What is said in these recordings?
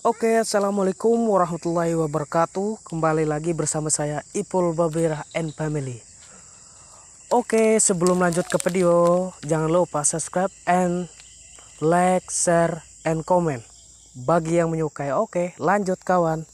Oke, assalamualaikum warahmatullahi wabarakatuh. Kembali lagi bersama saya Ipul Babira and Family. Oke, sebelum lanjut ke video, jangan lupa subscribe and like, share, and comment. Bagi yang menyukai, oke, lanjut kawan.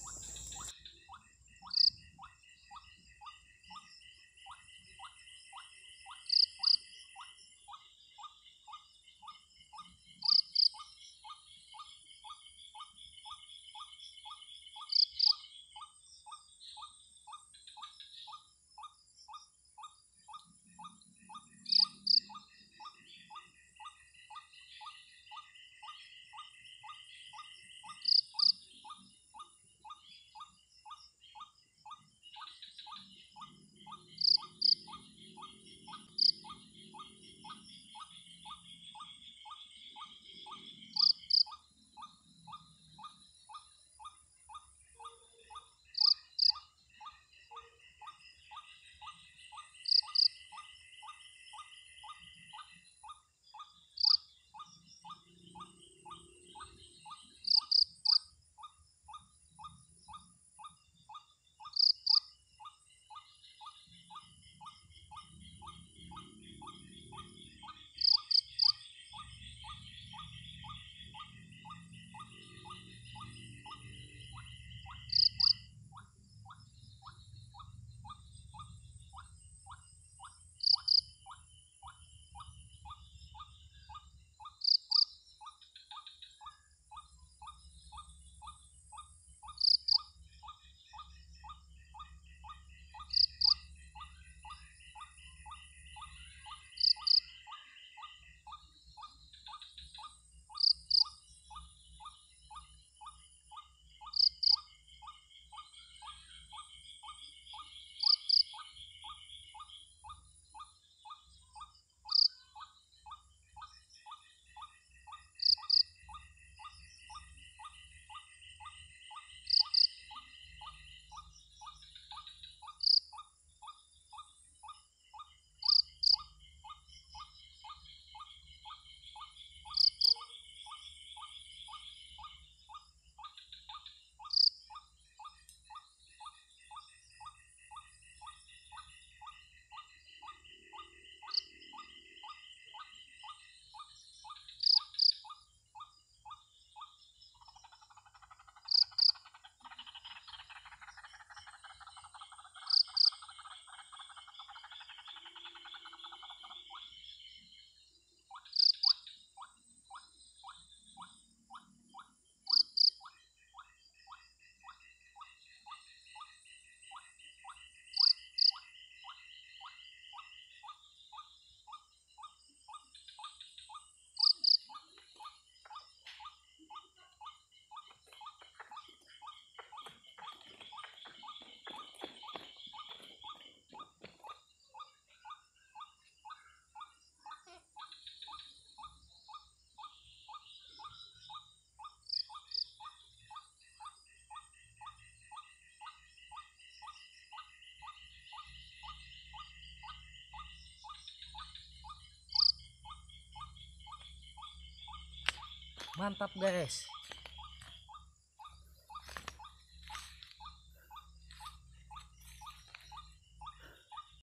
mantap guys